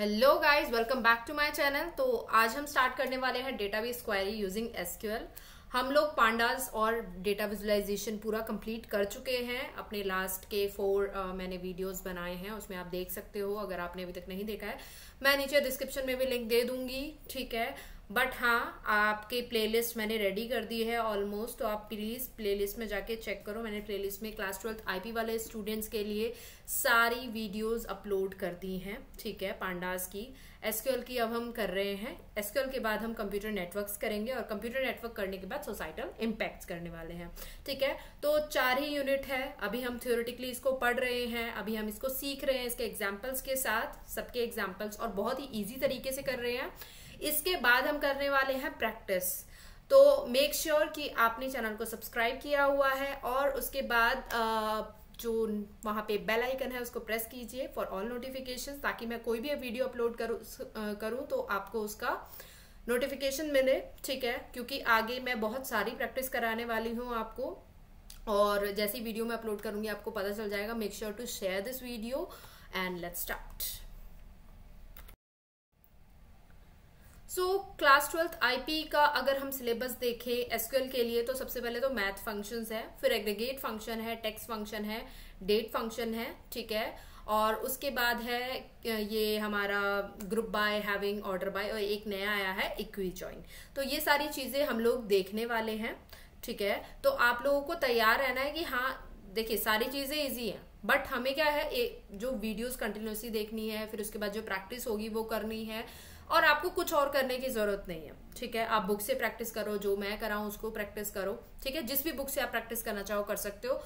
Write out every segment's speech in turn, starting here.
hello guys welcome back to my channel तो आज हम स्टार्ट करने वाले हैं डेटाबेस क्वेरी यूजिंग एसक्यूएल हम लोग पांडास और डेटा विजुलाइजेशन पूरा कंप्लीट कर चुके हैं अपने लास्ट के फोर uh, मैंने वीडियोस बनाए हैं उसमें आप देख सकते हो अगर आपने अभी तक नहीं देखा है मैं नीचे डिस्क्रिप्शन में भी लिंक दे दूंगी ठीक है बट हाँ आपकी प्लेलिस्ट मैंने रेडी कर दी है ऑलमोस्ट तो आप प्लीज़ प्लेलिस्ट में जाके चेक करो मैंने प्लेलिस्ट में क्लास ट्वेल्थ आईपी वाले स्टूडेंट्स के लिए सारी वीडियोस अपलोड कर दी हैं ठीक है पांडास की एसक्यूएल की अब हम कर रहे हैं एसक्यूएल के बाद हम कंप्यूटर नेटवर्क्स करेंगे और कंप्यूटर नेटवर्क करने के बाद सोसाइटल इम्पैक्ट्स करने वाले हैं ठीक है तो चार ही यूनिट है अभी हम थ्योरेटिकली इसको पढ़ रहे हैं अभी हम इसको सीख रहे हैं इसके एग्जाम्पल्स के साथ सबके एग्जाम्पल्स और बहुत ही ईजी तरीके से कर रहे हैं इसके बाद हम करने वाले हैं प्रैक्टिस तो मेक श्योर sure कि आपने चैनल को सब्सक्राइब किया हुआ है और उसके बाद आ, जो वहाँ पे बेल आइकन है उसको प्रेस कीजिए फॉर ऑल नोटिफिकेशन ताकि मैं कोई भी वीडियो अपलोड करूँ करूँ तो आपको उसका नोटिफिकेशन मिले ठीक है क्योंकि आगे मैं बहुत सारी प्रैक्टिस कराने वाली हूँ आपको और जैसी वीडियो मैं अपलोड करूँगी आपको पता चल जाएगा make sure to share this video and let's start so class twelfth IP का अगर हम सिलेबस देखें एसक्यूएल के लिए तो सबसे पहले तो मैथ फंक्शंस है फिर एग्रीगेट फंक्शन है टेक्स फंक्शन है डेट फंक्शन है ठीक है और उसके बाद है ये हमारा group by having order by और एक नया आया है इक्वी ज्वाइन तो ये सारी चीज़ें हम लोग देखने वाले हैं ठीक है तो आप लोगों को तैयार रहना है कि हाँ देखिए सारी चीज़ें ईजी हैं बट हमें क्या है ए, जो वीडियोस कंटिन्यूसली देखनी है फिर उसके बाद जो प्रैक्टिस होगी वो करनी है और आपको कुछ और करने की जरूरत नहीं है ठीक है आप बुक से प्रैक्टिस करो जो मैं कराऊं उसको प्रैक्टिस करो ठीक है जिस भी बुक से आप प्रैक्टिस करना चाहो कर सकते हो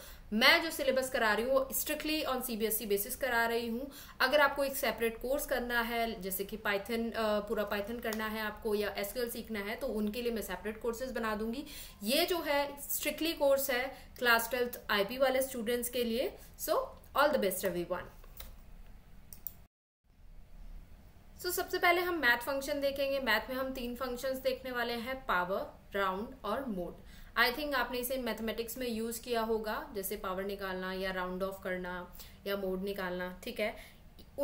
मैं जो सिलेबस करा रही हूँ वो स्ट्रिक्टली ऑन सीबीएसई बेसिस करा रही हूँ अगर आपको एक सेपरेट कोर्स करना है जैसे कि पाइथन पूरा पाइथन करना है आपको या एसक्यूएल सीखना है तो उनके लिए मैं सेपरेट कोर्सेज बना दूंगी ये जो है स्ट्रिक्टली कोर्स है क्लास ट्वेल्थ आईपी वाले स्टूडेंट्स के लिए so all the best every so so, सबसे पहले हम मैथ फंक्शन देखेंगे मैथ में हम तीन फंक्शंस देखने वाले हैं पावर राउंड और मोड आई थिंक आपने इसे मैथमेटिक्स में यूज किया होगा जैसे पावर निकालना या राउंड ऑफ करना या मोड निकालना ठीक है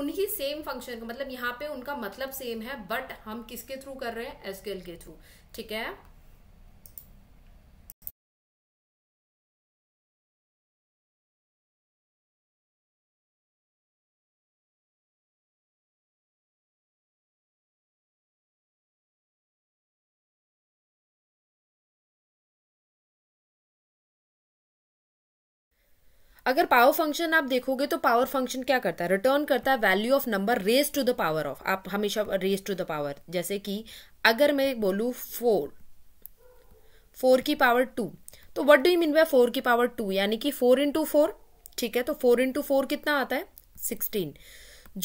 उन्हीं सेम फंक्शन का मतलब यहाँ पे उनका मतलब सेम है बट हम किसके थ्रू कर रहे हैं एसकेल के थ्रू ठीक है अगर पावर फंक्शन आप देखोगे तो पावर फंक्शन क्या करता है रिटर्न करता है value of number raise to the power of आप हमेशा रेस टू द पावर जैसे कि अगर मैं बोलूँ फोर फोर की पावर टू तो what do you mean by four की पावर टू यानी कि फोर इंटू फोर ठीक है तो फोर इंटू फोर कितना आता है सिक्सटीन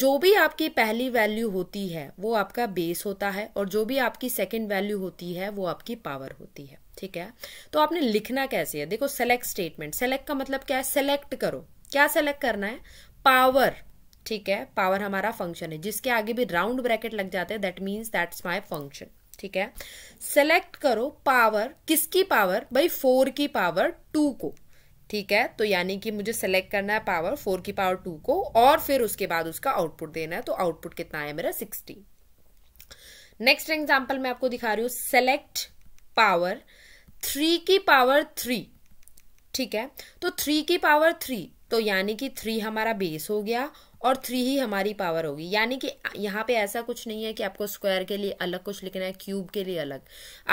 जो भी आपकी पहली वैल्यू होती है वो आपका बेस होता है और जो भी आपकी सेकेंड वैल्यू होती है वो आपकी पावर होती है ठीक है तो आपने लिखना कैसे है देखो सेलेक्ट स्टेटमेंट सेलेक्ट का मतलब क्या है सेलेक्ट करो क्या सेलेक्ट करना है पावर ठीक है पावर हमारा फंक्शन है जिसके आगे भी राउंड ब्रैकेट लग जाते हैं that means that's my function ठीक है सेलेक्ट करो पावर किसकी पावर भाई फोर की पावर टू को ठीक है तो यानी कि मुझे सेलेक्ट करना है पावर फोर की पावर टू को और फिर उसके बाद उसका आउटपुट देना है तो आउटपुट कितना है मेरा सिक्सटी नेक्स्ट एग्जाम्पल मैं आपको दिखा रही हूँ सेलेक्ट पावर थ्री की पावर थ्री ठीक है तो थ्री की पावर थ्री तो यानी कि थ्री हमारा बेस हो गया और थ्री ही हमारी पावर होगी यानी कि यहाँ पे ऐसा कुछ नहीं है कि आपको स्क्वायर के लिए अलग कुछ लिखना है क्यूब के लिए अलग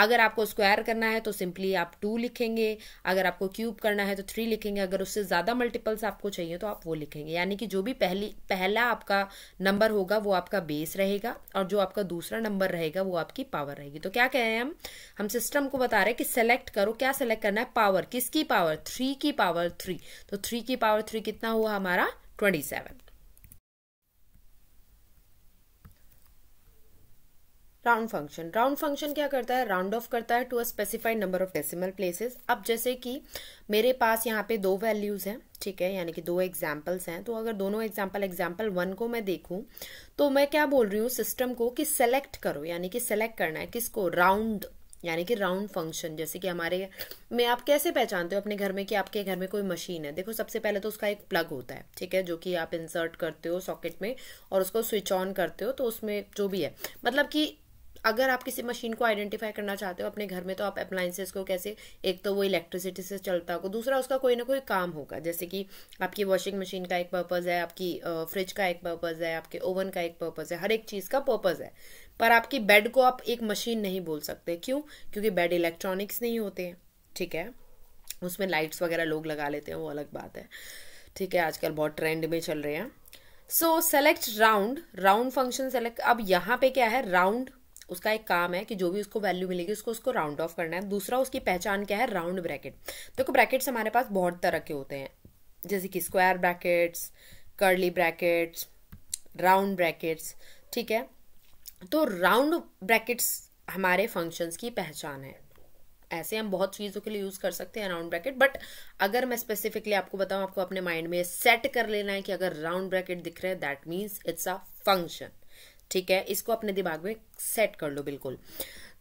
अगर आपको स्क्वायर करना है तो सिंपली आप टू लिखेंगे अगर आपको क्यूब करना है तो थ्री लिखेंगे अगर उससे ज़्यादा मल्टीपल्स आपको चाहिए तो आप वो लिखेंगे यानी कि जो भी पहली पहला आपका नंबर होगा वो आपका बेस रहेगा और जो आपका दूसरा नंबर रहेगा वो आपकी पावर रहेगी तो क्या कह रहे हैं हम हम सिस्टम को बता रहे हैं कि सेलेक्ट करो क्या सेलेक्ट करना है पावर किसकी पावर थ्री की पावर थ्री तो थ्री की पावर थ्री कितना हुआ हमारा twenty seven round function round function क्या करता है राउंड ऑफ करता है to a specified number of decimal places अब जैसे कि मेरे पास यहाँ पे दो वैल्यूज़ हैं ठीक है यानी कि दो एग्जाम्पल्स हैं तो अगर दोनों एग्जाम्पल एग्जाम्पल वन को मैं देखूँ तो मैं क्या बोल रही हूँ सिस्टम को कि सेलेक्ट करो यानी कि सेलेक्ट करना है किसको राउंड यानी कि राउंड फंक्शन जैसे कि हमारे में आप कैसे पहचानते हो अपने घर में कि आपके घर में कोई मशीन है देखो सबसे पहले तो उसका एक प्लग होता है ठीक है जो कि आप इंसर्ट करते हो सॉकेट में और उसको स्विच ऑन करते हो तो उसमें जो भी है मतलब कि अगर आप किसी मशीन को आइडेंटिफाई करना चाहते हो अपने घर में तो आप अप्लाइंसेस को कैसे एक तो वो इलेक्ट्रिसिटी से चलता होगा दूसरा उसका कोई ना कोई काम होगा जैसे कि आपकी वॉशिंग मशीन का एक पर्पज़ है आपकी फ्रिज का एक पर्पज़ है आपके ओवन का एक पर्पज़ है हर एक चीज़ का पर्पज़ है पर आपकी बेड को आप एक मशीन नहीं बोल सकते क्यों क्योंकि बेड इलेक्ट्रॉनिक्स नहीं होते हैं ठीक है उसमें लाइट्स वगैरह लोग लगा लेते हैं वो अलग बात है ठीक है आजकल बहुत ट्रेंड में चल रहे हैं so select round round function select अब यहाँ पे क्या है राउंड उसका एक काम है कि जो भी उसको वैल्यू मिलेगी उसको उसको राउंड ऑफ करना है दूसरा उसकी पहचान क्या है राउंड ब्रैकेट देखो तो ब्रैकेट्स हमारे पास बहुत तरह के होते हैं जैसे कि square brackets curly brackets round brackets ठीक है तो राउंड ब्रैकेट्स हमारे फंक्शंस की पहचान है ऐसे हम बहुत चीज़ों के लिए यूज़ कर सकते हैं राउंड ब्रैकेट बट अगर मैं स्पेसिफिकली आपको बताऊं आपको अपने माइंड में सेट कर लेना है कि अगर राउंड ब्रैकेट दिख रहे हैं that means it's a function ठीक है इसको अपने दिमाग में सेट कर लो बिल्कुल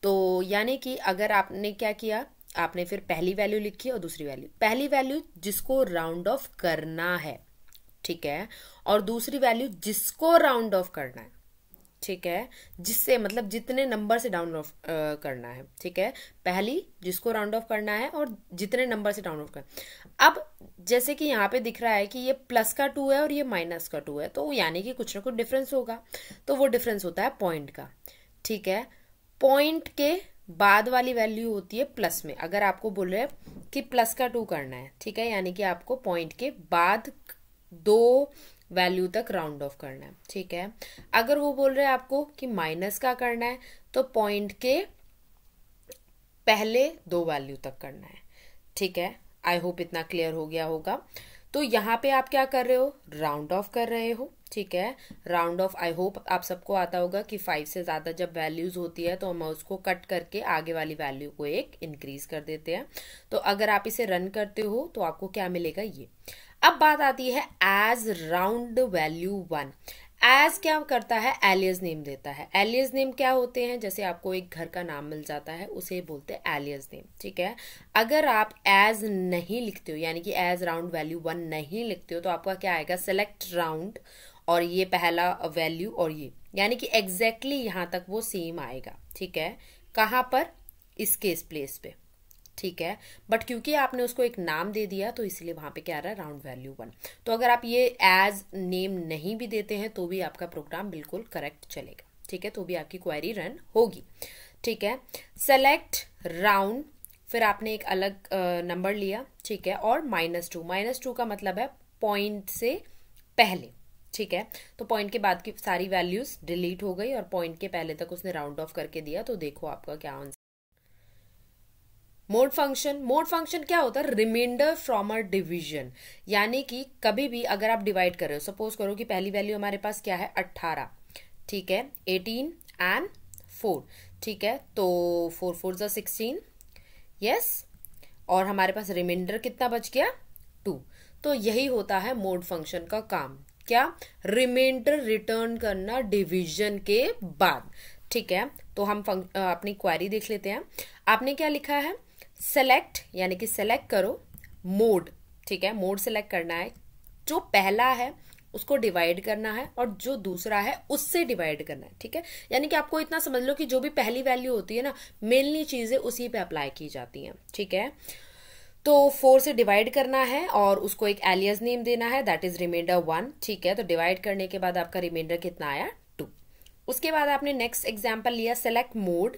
तो यानी कि अगर आपने क्या किया आपने फिर पहली वैल्यू लिखी और दूसरी वैल्यू पहली वैल्यू जिसको राउंड ऑफ करना है ठीक है और दूसरी वैल्यू जिसको राउंड ऑफ करना है ठीक है जिससे मतलब जितने नंबर से डाउन ऑफ करना है ठीक है पहली जिसको राउंड ऑफ करना है और जितने नंबर से डाउन ऑफ करना अब जैसे कि यहाँ पे दिख रहा है कि ये प्लस का टू है और ये माइनस का टू है तो यानी कि कुछ ना कुछ डिफरेंस होगा तो वो डिफरेंस होता है पॉइंट का ठीक है पॉइंट के बाद वाली वैल्यू होती है प्लस में अगर आपको बोल रहे हैं कि प्लस का टू करना है ठीक है यानी कि आपको पॉइंट के बाद दो वैल्यू तक राउंड ऑफ करना है ठीक है अगर वो बोल रहे हैं आपको कि माइनस का करना है तो पॉइंट के पहले दो वैल्यू तक करना है ठीक है आई होप इतना क्लियर हो गया होगा तो यहाँ पे आप क्या कर रहे हो राउंड ऑफ कर रहे हो ठीक है राउंड ऑफ आई होप आप सबको आता होगा कि फाइव से ज़्यादा जब वैल्यूज़ होती है तो हम उसको कट करके आगे वाली वैल्यू को एक इंक्रीज कर देते हैं तो अगर आप इसे रन करते हो तो आपको क्या मिलेगा ये अब बात आती है as round value one as क्या करता है एलियस नेम देता है एलियस नेम क्या होते हैं जैसे आपको एक घर का नाम मिल जाता है उसे बोलते हैं एलियस नेम ठीक है अगर आप एज नहीं लिखते हो यानी कि एज राउंड वैल्यू वन नहीं लिखते हो तो आपका क्या आएगा सेलेक्ट राउंड और ये पहला वैल्यू और ये यानी कि एग्जैक्टली exactly यहाँ तक वो सेम आएगा ठीक है कहाँ पर इसके इस प्लेस पे ठीक है बट क्योंकि आपने उसको एक नाम दे दिया तो इसलिए वहां पे क्या आ रहा है राउंड वैल्यू वन तो अगर आप ये एज नेम नहीं भी देते हैं तो भी आपका प्रोग्राम बिल्कुल करेक्ट चलेगा ठीक है तो भी आपकी क्वायरी रन होगी ठीक है सेलेक्ट राउंड फिर आपने एक अलग नंबर लिया ठीक है और माइनस टू माइनस टू का मतलब है पॉइंट से पहले ठीक है तो पॉइंट के बाद की सारी वैल्यूज डिलीट हो गई और पॉइंट के पहले तक उसने राउंड ऑफ करके दिया तो देखो आपका क्या answer mod function mod function क्या होता है रिमाइंडर फ्रॉम अ डिविजन यानी कि कभी भी अगर आप डिवाइड कर रहे हो सपोज करो कि पहली वैल्यू हमारे पास क्या है अट्ठारह ठीक है एटीन एंड फोर ठीक है तो फोर फोर जो सिक्सटीन यस और हमारे पास रिमाइंडर कितना बच गया टू तो यही होता है मोड फंक्शन का काम क्या रिमाइंडर रिटर्न करना डिविजन के बाद ठीक है तो हम अपनी क्वारी देख लेते हैं आपने क्या लिखा है सेलेक्ट यानी कि सेलेक्ट करो मोड ठीक है मोड सेलेक्ट करना है जो पहला है उसको डिवाइड करना है और जो दूसरा है उससे डिवाइड करना है ठीक है यानी कि आपको इतना समझ लो कि जो भी पहली वैल्यू होती है ना मेनली चीज़ें उसी पे अप्लाई की जाती हैं ठीक है तो फोर से डिवाइड करना है और उसको एक एलियस नेम देना है दैट इज रिमाइंडर वन ठीक है तो डिवाइड करने के बाद आपका रिमाइंडर कितना आया टू उसके बाद आपने नेक्स्ट एग्जाम्पल लिया select mod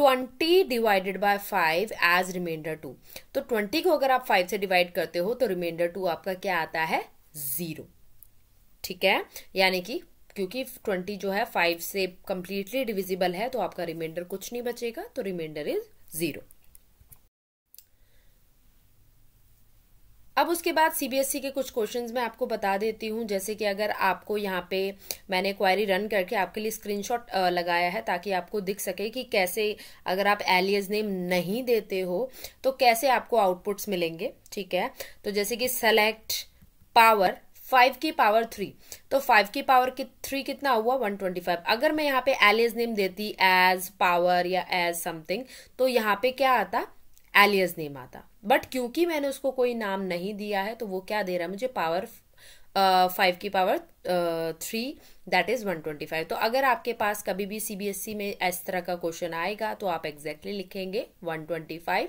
twenty divided by five as remainder two तो ट्वेंटी को अगर आप फाइव से डिवाइड करते हो तो रिमाइंडर टू आपका क्या आता है ज़ीरो ठीक है यानी कि क्योंकि ट्वेंटी जो है फाइव से कंप्लीटली डिविजिबल है तो आपका रिमाइंडर कुछ नहीं बचेगा तो रिमाइंडर इज ज़ीरो अब उसके बाद सीबीएसई e के कुछ क्वेश्चंस मैं आपको बता देती हूँ जैसे कि अगर आपको यहाँ पे मैंने क्वायरी रन करके आपके लिए स्क्रीनशॉट लगाया है ताकि आपको दिख सके कि कैसे अगर आप एलियज नेम नहीं देते हो तो कैसे आपको आउटपुट्स मिलेंगे ठीक है तो जैसे कि सेलेक्ट पावर फाइव की पावर थ्री तो फाइव की पावर की थ्री कितना हुआ वन ट्वेंटी फाइव अगर मैं यहाँ पे एलियज नेम देती एज पावर या एज समथिंग तो यहाँ पे क्या आता एलियस नेम आता बट क्योंकि मैंने उसको कोई नाम नहीं दिया है तो वो क्या दे रहा है मुझे पावर फाइव uh, की power three that is one twenty five तो अगर आपके पास कभी भी सीबीएसई e में इस तरह का क्वेश्चन आएगा तो आप एग्जैक्टली exactly लिखेंगे one twenty five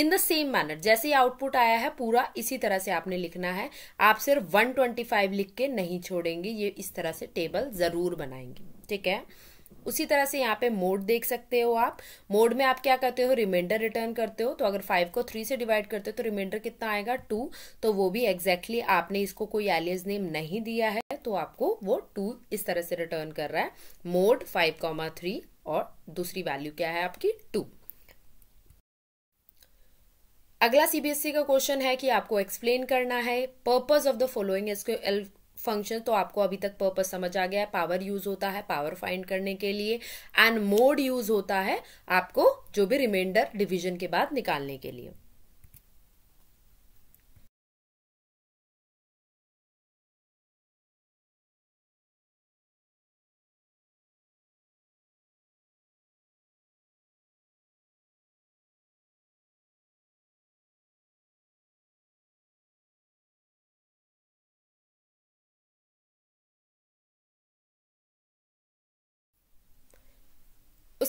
in the same manner जैसे ही आउटपुट आया है पूरा इसी तरह से आपने लिखना है आप सिर्फ वन ट्वेंटी फाइव लिख के नहीं छोड़ेंगे ये इस तरह से टेबल जरूर बनाएंगे ठीक है उसी तरह से यहाँ पे मोड देख सकते हो आप मोड में आप क्या करते हो रिमाइंडर रिटर्न करते हो तो अगर फाइव को थ्री से डिवाइड करते हो तो रिमाइंडर कितना आएगा टू तो वो भी एग्जैक्टली exactly आपने इसको कोई एलियज नेम नहीं दिया है तो आपको वो टू इस तरह से रिटर्न कर रहा है मोड फाइव कॉमा थ्री और दूसरी वैल्यू क्या है आपकी टू अगला सीबीएसई e का क्वेश्चन है कि आपको एक्सप्लेन करना है purpose of the following function तो आपको अभी तक पर्पज समझ आ गया है पावर यूज होता है पावर फाइंड करने के लिए एंड मोड यूज होता है आपको जो भी रिमाइंडर डिविजन के बाद निकालने के लिए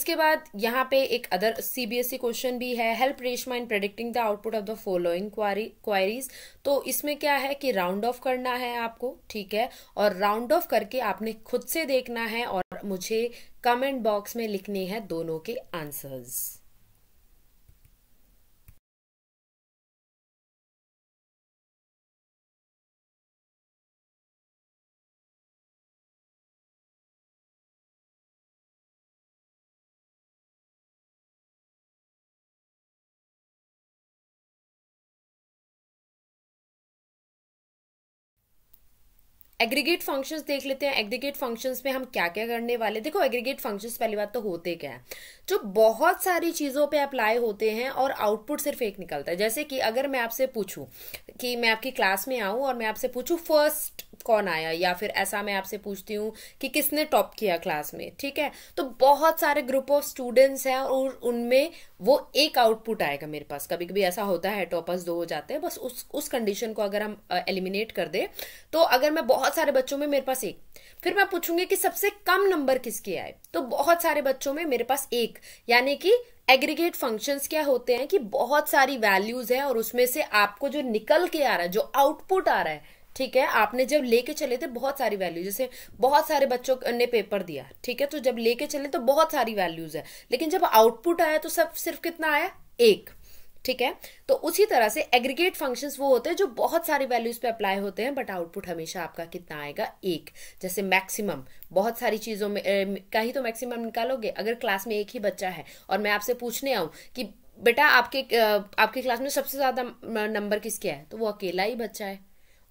उसके बाद यहाँ पे एक अदर सीबीएसई क्वेश्चन भी है help Reshma in predicting the output of the following queries तो इसमें क्या है कि राउंड ऑफ करना है आपको ठीक है और राउंड ऑफ करके आपने खुद से देखना है और मुझे कमेंट बॉक्स में लिखने हैं दोनों के आंसर्स एग्रीगेट फंक्शंस देख लेते हैं एग्रीगेट फंक्शंस में हम क्या क्या करने वाले देखो एग्रीगेट फंक्शंस पहली बात तो होते क्या है जो बहुत सारी चीज़ों पे अप्लाई होते हैं और आउटपुट सिर्फ एक निकलता है जैसे कि अगर मैं आपसे पूछूं कि मैं आपकी क्लास में आऊं और मैं आपसे पूछूं फर्स्ट कौन आया या फिर ऐसा मैं आपसे पूछती हूँ कि किसने टॉप किया क्लास में ठीक है तो बहुत सारे ग्रुप ऑफ स्टूडेंट्स हैं और उनमें वो एक आउटपुट आएगा मेरे पास कभी कभी ऐसा होता है टॉपर्स दो हो जाते हैं बस उस उस कंडीशन को अगर हम एलिमिनेट कर दे तो अगर मैं बहुत सारे बच्चों में मेरे पास एक फिर मैं पूछूंगी कि सबसे कम नंबर किसके आए तो बहुत सारे बच्चों में मेरे पास एक यानी कि एग्रीगेट फंक्शंस क्या होते हैं कि बहुत सारी वैल्यूज हैं और उसमें से आपको जो निकल के आ रहा है जो आउटपुट आ रहा है ठीक है आपने जब लेके चले थे बहुत सारी वैल्यू जैसे बहुत सारे बच्चों ने पेपर दिया ठीक है तो जब लेके चले तो बहुत सारी वैल्यूज है लेकिन जब आउटपुट आया तो सब सिर्फ कितना आया एक ठीक है तो उसी तरह से एग्रीगेट फंक्शंस वो होते हैं जो बहुत सारी वैल्यूज पे अप्लाई होते हैं बट आउटपुट हमेशा आपका कितना आएगा एक जैसे मैक्सिमम बहुत सारी चीजों में का ही तो मैक्सिमम निकालोगे अगर क्लास में एक ही बच्चा है और मैं आपसे पूछने आऊं कि बेटा आपके आपके क्लास में सबसे ज्यादा नंबर किसके है तो वो अकेला ही बच्चा है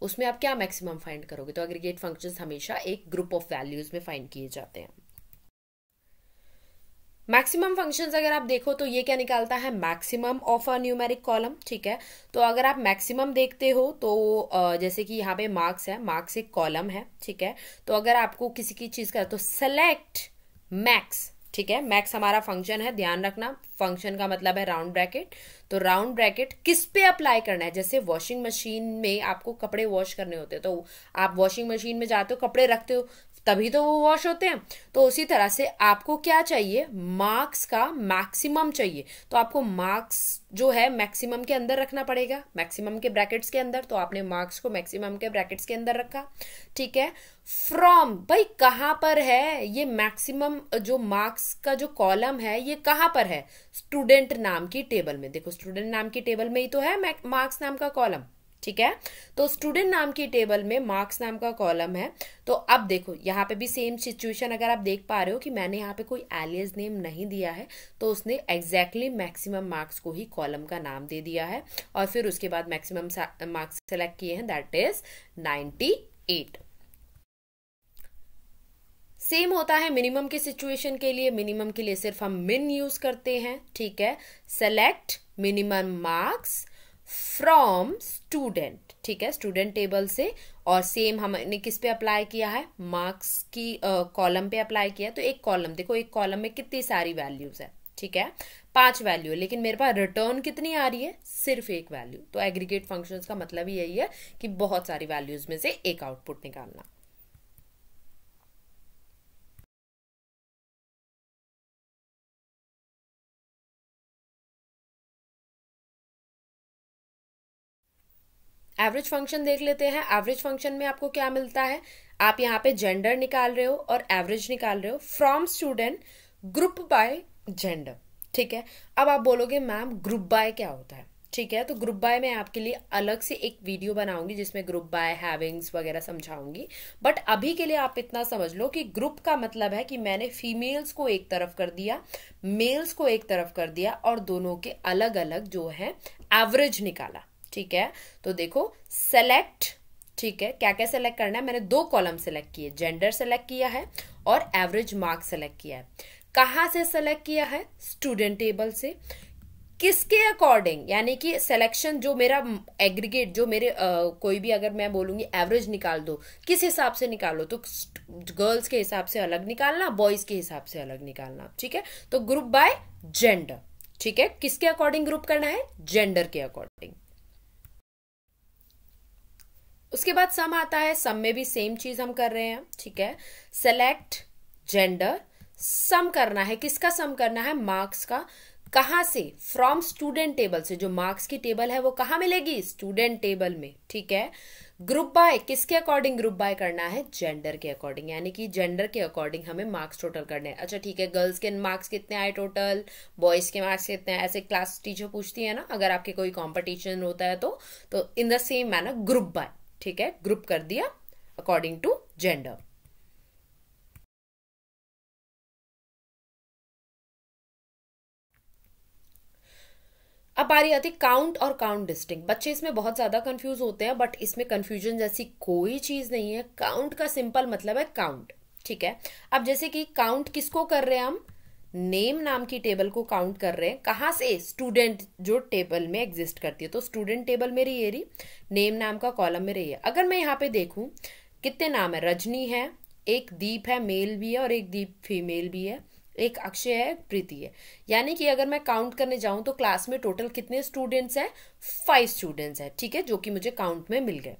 उसमें आप क्या मैक्सिमम फाइंड करोगे तो एग्रीगेट फंक्शंस हमेशा एक ग्रुप ऑफ वैल्यूज में फाइंड किए जाते हैं मैक्सिमम फंक्शंस अगर आप देखो तो ये क्या निकालता है maximum of a numeric column ठीक है तो अगर आप मैक्सिमम देखते हो तो जैसे कि यहाँ पे मार्क्स है मार्क्स एक कॉलम है ठीक है तो अगर आपको किसी की चीज़ का तो सेलेक्ट मैक्स ठीक है मैक्स हमारा फंक्शन है ध्यान रखना फंक्शन का मतलब है राउंड ब्रैकेट तो राउंड ब्रैकेट किस पे अप्लाई करना है जैसे वॉशिंग मशीन में आपको कपड़े वॉश करने होते हैं तो आप वॉशिंग मशीन में जाते हो कपड़े रखते हो तभी तो वो वॉश होते हैं तो उसी तरह से आपको क्या चाहिए मार्क्स का मैक्सिमम चाहिए तो आपको मार्क्स जो है मैक्सिमम के अंदर रखना पड़ेगा मैक्सिमम के ब्रैकेट्स के अंदर तो आपने मार्क्स को मैक्सिमम के ब्रैकेट्स के अंदर रखा ठीक है फ्रॉम भाई कहाँ पर है ये मैक्सिमम जो मार्क्स का जो कॉलम है ये कहाँ पर है स्टूडेंट नाम की टेबल में देखो स्टूडेंट नाम की टेबल में ही तो है मार्क्स नाम का कॉलम ठीक है तो स्टूडेंट नाम की टेबल में मार्क्स नाम का कॉलम है तो अब देखो यहाँ पे भी सेम सिचुएशन अगर आप देख पा रहे हो कि मैंने यहाँ पे कोई एलियस नेम नहीं दिया है तो उसने एग्जैक्टली मैक्सिमम मार्क्स को ही कॉलम का नाम दे दिया है और फिर उसके बाद मैक्सिमम मार्क्स सेलेक्ट किए हैं that is ninety eight same होता है मिनिमम के सिचुएशन के लिए मिनिमम के लिए सिर्फ हम मिन यूज करते हैं ठीक है select minimum marks from student ठीक है स्टूडेंट टेबल से और सेम हमने किस पे अप्लाई किया है मार्क्स की कॉलम uh, पे अप्लाई किया तो एक कॉलम देखो एक कॉलम में कितनी सारी वैल्यूज है ठीक है पांच वैल्यू है लेकिन मेरे पास रिटर्न कितनी आ रही है सिर्फ एक वैल्यू तो एग्रीगेट फंक्शंस का मतलब ही यही है कि बहुत सारी वैल्यूज में से एक आउटपुट निकालना एवरेज फंक्शन देख लेते हैं एवरेज फंक्शन में आपको क्या मिलता है आप यहाँ पे जेंडर निकाल रहे हो और एवरेज निकाल रहे हो from student group by gender ठीक है अब आप बोलोगे मैम ग्रुप बाय क्या होता है ठीक है तो ग्रुप बाय मैं आपके लिए अलग से एक वीडियो बनाऊंगी जिसमें ग्रुप बाय हैविंग्स वगैरह समझाऊंगी बट अभी के लिए आप इतना समझ लो कि ग्रुप का मतलब है कि मैंने फीमेल्स को एक तरफ कर दिया मेल्स को एक तरफ कर दिया और दोनों के अलग अलग जो है एवरेज निकाला ठीक है तो देखो सेलेक्ट ठीक है क्या क्या सेलेक्ट करना है मैंने दो कॉलम सेलेक्ट किए जेंडर सेलेक्ट किया है और एवरेज मार्क्स सेलेक्ट किया है कहाँ से सेलेक्ट किया है स्टूडेंट टेबल से किसके अकॉर्डिंग यानी कि सिलेक्शन जो मेरा एग्रीगेट जो मेरे आ, कोई भी अगर मैं बोलूंगी एवरेज निकाल दो किस हिसाब से निकालो तो गर्ल्स के हिसाब से अलग निकालना बॉयज़ के हिसाब से अलग निकालना ठीक है तो ग्रुप बाय जेंडर ठीक है किसके अकॉर्डिंग ग्रुप करना है जेंडर के अकॉर्डिंग उसके बाद सम आता है सम में भी सेम चीज हम कर रहे हैं ठीक है सेलेक्ट जेंडर सम करना है किसका सम करना है मार्क्स का कहाँ से फ्रॉम स्टूडेंट टेबल से जो मार्क्स की टेबल है वो कहाँ मिलेगी स्टूडेंट टेबल में ठीक है ग्रुप बाय किसके अकॉर्डिंग ग्रुप बाय करना है जेंडर के अकॉर्डिंग यानी कि जेंडर के अकॉर्डिंग हमें मार्क्स टोटल करने हैं अच्छा ठीक है गर्ल्स के मार्क्स कितने आए टोटल बॉयज के मार्क्स कितने हैं ऐसे क्लास टीचर पूछती है ना अगर आपके कोई कॉम्पिटिशन होता है तो, तो in the same manner group by ठीक है ग्रुप कर दिया अकॉर्डिंग टू जेंडर अब आ रही आती काउंट और काउंट डिस्टिंग बच्चे इसमें बहुत ज्यादा कंफ्यूज होते हैं बट इसमें कंफ्यूजन जैसी कोई चीज नहीं है काउंट का सिंपल मतलब है काउंट ठीक है अब जैसे कि काउंट किसको कर रहे हैं हम नेम नाम की टेबल को काउंट कर रहे हैं कहाँ से स्टूडेंट जो टेबल में एग्जिस्ट करती है तो स्टूडेंट टेबल मेरी ये रही नेम नाम का कॉलम में रही है अगर मैं यहाँ पे देखूँ कितने नाम है रजनी है एक दीप है मेल भी है और एक दीप फीमेल भी है एक अक्षय है प्रीति है यानी कि अगर मैं काउंट करने जाऊं तो क्लास में टोटल कितने स्टूडेंट्स हैं फाइव स्टूडेंट्स हैं ठीक है जो कि मुझे काउंट में मिल गए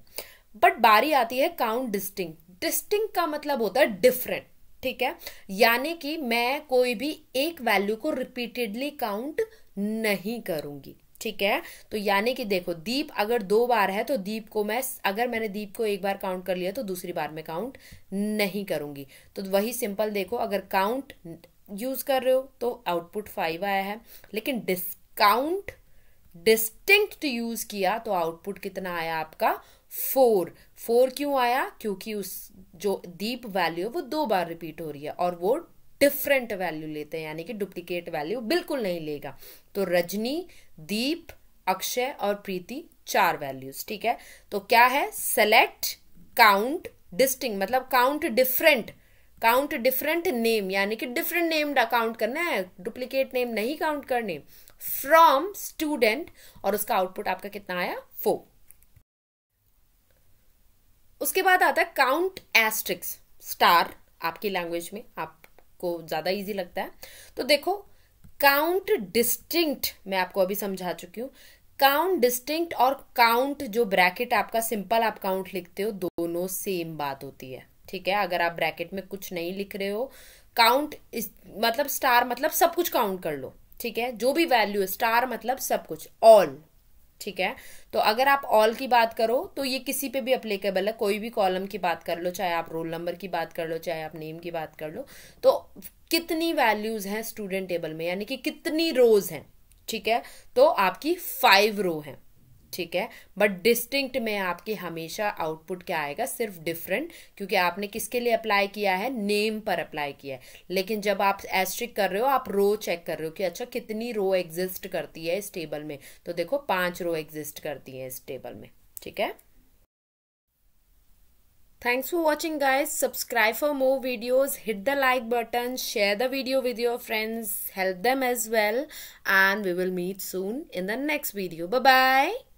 बट बारी आती है काउंट डिस्टिंग डिस्टिंग का मतलब होता है डिफरेंट ठीक है यानी कि मैं कोई भी एक वैल्यू को रिपीटेडली काउंट नहीं करूंगी ठीक है तो यानी कि देखो दीप अगर दो बार है तो दीप को मैं अगर मैंने दीप को एक बार काउंट कर लिया तो दूसरी बार में काउंट नहीं करूंगी तो वही सिंपल देखो अगर काउंट यूज कर रहे हो तो आउटपुट फाइव आया है लेकिन डिस्काउंट डिस्टिंक्ट यूज किया तो आउटपुट कितना आया आपका फोर फोर क्यों आया क्योंकि उस जो दीप वैल्यू है वो दो बार रिपीट हो रही है और वो डिफरेंट वैल्यू लेते हैं यानी कि डुप्लीकेट वैल्यू बिल्कुल नहीं लेगा तो रजनी दीप अक्षय और प्रीति चार वैल्यूज ठीक है तो क्या है सेलेक्ट काउंट डिस्टिंग मतलब count different count different name यानी कि डिफरेंट नेम काउंट करना है डुप्लीकेट नेम नहीं काउंट करने फ्रॉम स्टूडेंट और उसका आउटपुट आपका कितना आया फोर उसके बाद आता है काउंट एस्ट्रिक्स स्टार आपकी लैंग्वेज में आपको ज़्यादा इजी लगता है तो देखो काउंट डिस्टिंक्ट मैं आपको अभी समझा चुकी हूं काउंट डिस्टिंक्ट और काउंट जो ब्रैकेट आपका सिंपल आप काउंट लिखते हो दोनों सेम बात होती है ठीक है अगर आप ब्रैकेट में कुछ नहीं लिख रहे हो काउंट मतलब स्टार मतलब सब कुछ काउंट कर लो ठीक है जो भी वैल्यू है स्टार मतलब सब कुछ ऑल ठीक है तो अगर आप ऑल की बात करो तो ये किसी पे भी अप्लीकेबल है कोई भी कॉलम की बात कर लो चाहे आप रोल नंबर की बात कर लो चाहे आप नेम की बात कर लो तो कितनी वैल्यूज हैं स्टूडेंट टेबल में यानी कि कितनी रोज हैं ठीक है तो आपकी फाइव रो है ठीक है बट डिस्टिंक्ट में आपके हमेशा आउटपुट क्या आएगा सिर्फ डिफरेंट क्योंकि आपने किसके लिए अप्लाई किया है नेम पर अप्लाई किया है लेकिन जब आप एस्ट्रिक कर रहे हो आप रो चेक कर रहे हो कि अच्छा कितनी रो एग्जिस्ट करती है इस टेबल में तो देखो पांच रो एग्जिस्ट करती है इस टेबल में ठीक है thanks for watching guys subscribe for more videos hit the like button share the video with your friends help them as well and we will meet soon in the next video bye bye